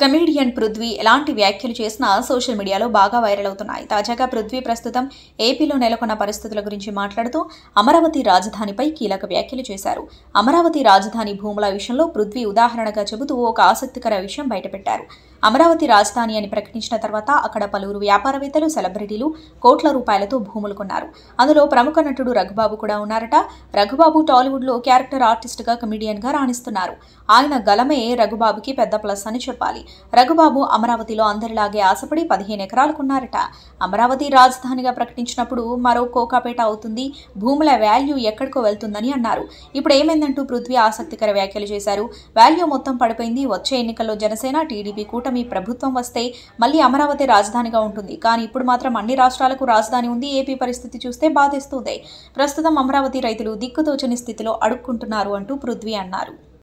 comedian Prithvi ఎలాంటి వ్యాఖ్యలు చేసినా సోషల్ మీడియాలో బాగా వైరల్ అవుతున్నాయి తాజాగా పృథ్వీ ప్రస్తుతం ఏపీలో నెలకొన్న పరిస్థితుల గురించి మాట్లాడుతూ అమరావతి రాజధానిపై కీలక వ్యాఖ్యలు చేశారు అమరావతి రాజధాని భూముల విషయంలో పృథ్వీ ఉదాహరణగా చెబుతూ ఒక ఆసక్తికర విషయం బయటపెట్టారు అమరావతి రాజధాని అని ప్రకటించిన తర్వాత అక్కడ పలువురు వ్యాపారవేత్తలు సెలబ్రిటీలు కోట్ల రూపాయలతో భూములు కొన్నారు అందులో ప్రముఖ నటుడు రఘుబాబు కూడా ఉన్నారట రఘుబాబు టాలీవుడ్లో క్యారెక్టర్ ఆర్టిస్ట్గా కమెడియన్గా రాణిస్తున్నారు ఆయన గలమే రఘుబాబుకి పెద్ద ప్లస్ అని చెప్పాలి రఘుబాబు అమరావతిలో అందరిలాగే ఆశపడి పదిహేను ఎకరాలకున్నారట అమరావతి రాజధానిగా ప్రకటించినప్పుడు మరో కోకాపేట అవుతుంది భూముల వాల్యూ ఎక్కడికో వెళ్తుందని అన్నారు ఇప్పుడు ఏమైందంటూ పృథ్వీ ఆసక్తికర వ్యాఖ్యలు చేశారు వాల్యూ మొత్తం పడిపోయింది వచ్చే ఎన్నికల్లో జనసేన టీడీపీ కూటమి ప్రభుత్వం వస్తే మళ్ళీ అమరావతి రాజధానిగా ఉంటుంది కానీ ఇప్పుడు మాత్రం అన్ని రాష్ట్రాలకు రాజధాని ఉంది ఏపీ పరిస్థితి చూస్తే బాధేస్తుంది ప్రస్తుతం అమరావతి రైతులు దిక్కుతోచని స్థితిలో అడుక్కుంటున్నారు అంటూ పృథ్వీ అన్నారు